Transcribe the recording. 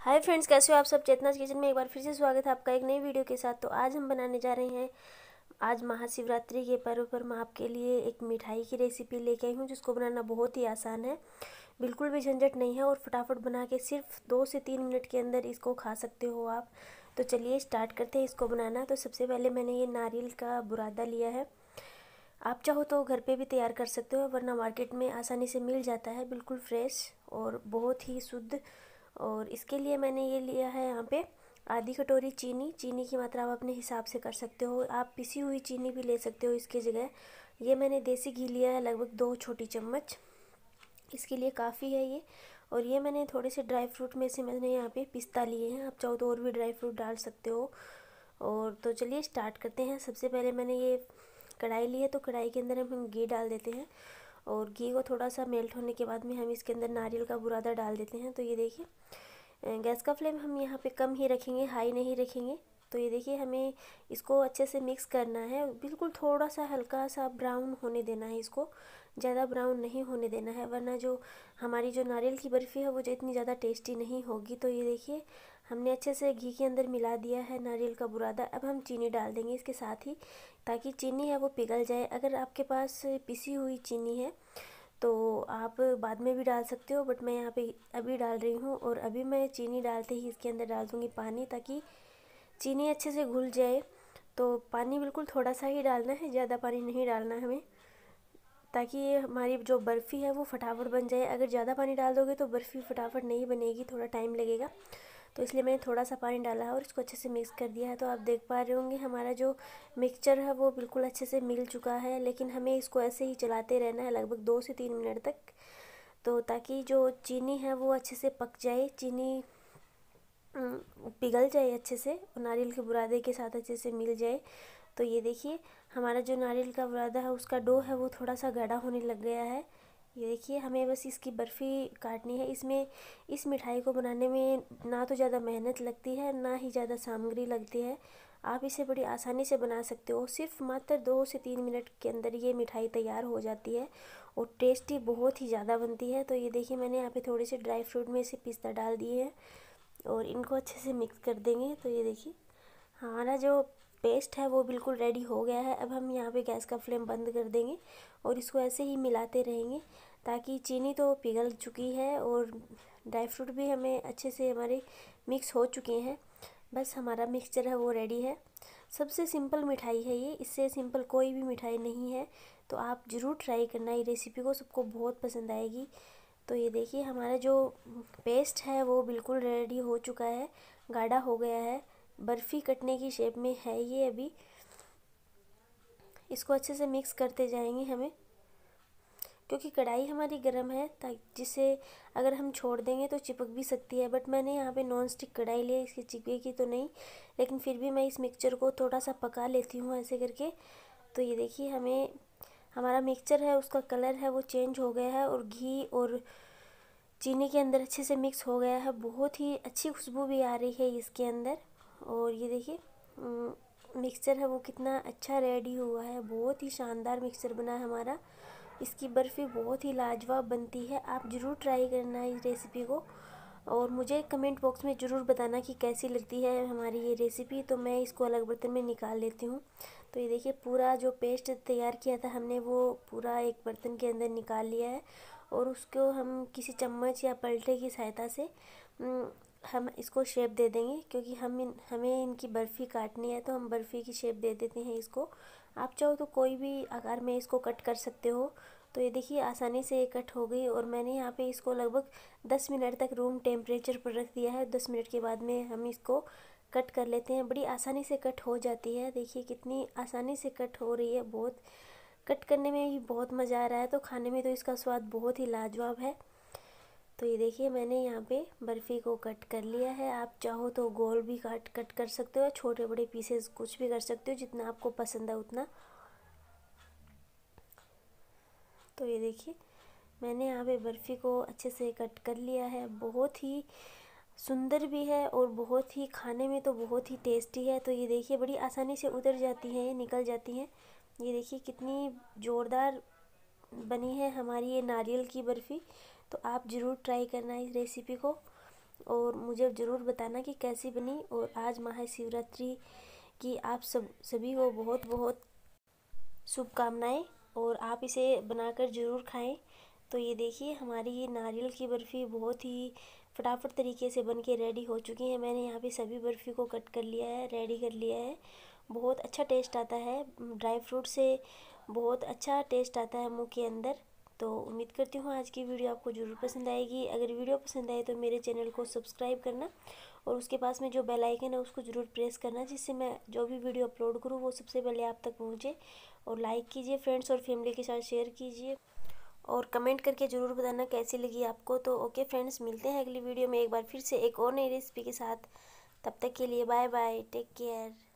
hi friends कैसे हो आप सब चेतना किचन में एक बार फिर से स्वागत है आपका एक नई वीडियो के साथ तो आज हम बनाने जा रहे हैं आज महाशिवरात्रि के पर्व पर मैं आपके लिए एक मिठाई की रेसिपी लेके आई हूँ जिसको बनाना बहुत ही आसान है बिल्कुल भी झंझट नहीं है और फटाफट बना के सिर्फ दो से तीन मिनट के अंदर इसको खा सकते हो आप तो चलिए स्टार्ट करते हैं इसको बनाना तो सबसे पहले मैंने ये नारियल का बुरादा लिया है आप चाहो तो घर पे भी तैयार कर सकते हो वरना मार्केट में आसानी से मिल जाता है बिल्कुल फ्रेश और बहुत ही शुद्ध और इसके लिए मैंने ये लिया है यहाँ पे आधी कटोरी चीनी चीनी की मात्रा आप अपने हिसाब से कर सकते हो आप पिसी हुई चीनी भी ले सकते हो इसकी जगह ये मैंने देसी घी लिया है लगभग दो छोटी चम्मच इसके लिए काफ़ी है ये और ये मैंने थोड़े से ड्राई फ्रूट में से मैंने यहाँ पे पिस्ता लिए हैं आप चाहो तो और भी ड्राई फ्रूट डाल सकते हो और तो चलिए स्टार्ट करते हैं सबसे पहले मैंने ये कढ़ाई ली है तो कढ़ाई के अंदर हम घी डाल देते हैं और घी को थोड़ा सा मेल्ट होने के बाद में हम इसके अंदर नारियल का बुरादा डाल देते हैं तो ये देखिए गैस का फ्लेम हम यहाँ पे कम ही रखेंगे हाई नहीं रखेंगे तो ये देखिए हमें इसको अच्छे से मिक्स करना है बिल्कुल थोड़ा सा हल्का सा ब्राउन होने देना है इसको ज़्यादा ब्राउन नहीं होने देना है वरना जो हमारी जो नारियल की बर्फ़ी है वो जो इतनी ज़्यादा टेस्टी नहीं होगी तो ये देखिए हमने अच्छे से घी के अंदर मिला दिया है नारियल का बुरादा अब हम चीनी डाल देंगे इसके साथ ही ताकि चीनी है वो पिघल जाए अगर आपके पास पिसी हुई चीनी है तो आप बाद में भी डाल सकते हो बट मैं यहाँ पे अभी डाल रही हूँ और अभी मैं चीनी डालते ही इसके अंदर डाल दूँगी पानी ताकि चीनी अच्छे से घुल जाए तो पानी बिल्कुल थोड़ा सा ही डालना है ज़्यादा पानी नहीं डालना हमें ताकि ये हमारी जो बर्फ़ी है वो फटाफट बन जाए अगर ज़्यादा पानी डाल दोगे तो बर्फ़ी फटाफट नहीं बनेगी थोड़ा टाइम लगेगा तो इसलिए मैंने थोड़ा सा पानी डाला है और इसको अच्छे से मिक्स कर दिया है तो आप देख पा रहे होंगे हमारा जो मिक्सचर है वो बिल्कुल अच्छे से मिल चुका है लेकिन हमें इसको ऐसे ही चलाते रहना है लगभग दो से तीन मिनट तक तो ताकि जो चीनी है वो अच्छे से पक जाए चीनी पिघल जाए अच्छे से और नारियल के बुरादे के साथ अच्छे से मिल जाए तो ये देखिए हमारा जो नारियल का बुरादा है उसका डो है वो थोड़ा सा गाढ़ा होने लग गया है ये देखिए हमें बस इसकी बर्फ़ी काटनी है इसमें इस मिठाई को बनाने में ना तो ज़्यादा मेहनत लगती है ना ही ज़्यादा सामग्री लगती है आप इसे बड़ी आसानी से बना सकते हो सिर्फ मात्र दो से तीन मिनट के अंदर ये मिठाई तैयार हो जाती है और टेस्टी बहुत ही ज़्यादा बनती है तो ये देखिए मैंने यहाँ पे थोड़े से ड्राई फ्रूट में इसे पिस्ता डाल दिए हैं और इनको अच्छे से मिक्स कर देंगे तो ये देखिए हमारा जो पेस्ट है वो बिल्कुल रेडी हो गया है अब हम यहाँ पे गैस का फ्लेम बंद कर देंगे और इसको ऐसे ही मिलाते रहेंगे ताकि चीनी तो पिघल चुकी है और ड्राई फ्रूट भी हमें अच्छे से हमारे मिक्स हो चुके हैं बस हमारा मिक्सचर है वो रेडी है सबसे सिंपल मिठाई है ये इससे सिंपल कोई भी मिठाई नहीं है तो आप ज़रूर ट्राई करना ये रेसिपी को सबको बहुत पसंद आएगी तो ये देखिए हमारा जो पेस्ट है वो बिल्कुल रेडी हो चुका है गाढ़ा हो गया है बर्फ़ी कटने की शेप में है ये अभी इसको अच्छे से मिक्स करते जाएंगे हमें क्योंकि कढ़ाई हमारी गर्म है ताकि जिसे अगर हम छोड़ देंगे तो चिपक भी सकती है बट मैंने यहाँ पे नॉन स्टिक कढ़ाई ली इसकी चिपकेगी तो नहीं लेकिन फिर भी मैं इस मिक्सचर को थोड़ा सा पका लेती हूँ ऐसे करके तो ये देखिए हमें हमारा मिक्सचर है उसका कलर है वो चेंज हो गया है और घी और चीनी के अंदर अच्छे से मिक्स हो गया है बहुत ही अच्छी खुशबू भी आ रही है इसके अंदर और ये देखिए मिक्सचर है वो कितना अच्छा रेडी हुआ है बहुत ही शानदार मिक्सचर बना है हमारा इसकी बर्फ़ी बहुत ही लाजवाब बनती है आप ज़रूर ट्राई करना इस रेसिपी को और मुझे कमेंट बॉक्स में ज़रूर बताना कि कैसी लगती है हमारी ये रेसिपी तो मैं इसको अलग बर्तन में निकाल लेती हूँ तो ये देखिए पूरा जो पेस्ट तैयार किया था हमने वो पूरा एक बर्तन के अंदर निकाल लिया है और उसको हम किसी चम्मच या पलटे की सहायता से हम इसको शेप दे देंगे क्योंकि हम इन हमें इनकी बर्फ़ी काटनी है तो हम बर्फ़ी की शेप दे देते हैं इसको आप चाहो तो कोई भी आकार में इसको कट कर सकते हो तो ये देखिए आसानी से ये कट हो गई और मैंने यहाँ पे इसको लगभग दस मिनट तक रूम टेम्परेचर पर रख दिया है दस मिनट के बाद में हम इसको कट कर लेते हैं बड़ी आसानी से कट हो जाती है देखिए कितनी आसानी से कट हो रही है बहुत कट करने में भी बहुत मज़ा आ रहा है तो खाने में तो इसका स्वाद बहुत ही लाजवाब है तो ये देखिए मैंने यहाँ पे बर्फ़ी को कट कर लिया है आप चाहो तो गोल भी काट कट कर सकते हो छोटे बड़े पीसेस कुछ भी कर सकते हो जितना आपको पसंद है उतना तो ये देखिए मैंने यहाँ पे बर्फ़ी को अच्छे से कट कर लिया है बहुत ही सुंदर भी है और बहुत ही खाने में तो बहुत ही टेस्टी है तो ये देखिए बड़ी आसानी से उतर जाती है निकल जाती है ये देखिए कितनी ज़ोरदार बनी है हमारी ये नारियल की बर्फ़ी तो आप ज़रूर ट्राई करना इस रेसिपी को और मुझे ज़रूर बताना कि कैसी बनी और आज महाशिवरात्रि की आप सब सभी को बहुत बहुत शुभकामनाएं और आप इसे बनाकर ज़रूर खाएं तो ये देखिए हमारी ये नारियल की बर्फ़ी बहुत ही फटाफट तरीके से बन के रेडी हो चुकी है मैंने यहाँ पे सभी बर्फ़ी को कट कर लिया है रेडी कर लिया है बहुत अच्छा टेस्ट आता है ड्राई फ्रूट से बहुत अच्छा टेस्ट आता है मुंह के अंदर तो उम्मीद करती हूँ आज की वीडियो आपको ज़रूर पसंद आएगी अगर वीडियो पसंद आए तो मेरे चैनल को सब्सक्राइब करना और उसके पास में जो बेल आइकन है उसको ज़रूर प्रेस करना जिससे मैं जो भी वीडियो अपलोड करूँ वो सबसे पहले आप तक पहुँचे और लाइक कीजिए फ्रेंड्स और फैमिली के साथ शेयर कीजिए और कमेंट करके ज़रूर बताना कैसी लगी आपको तो ओके फ्रेंड्स मिलते हैं अगली वीडियो में एक बार फिर से एक और नई रेसिपी के साथ तब तक के लिए बाय बाय टेक केयर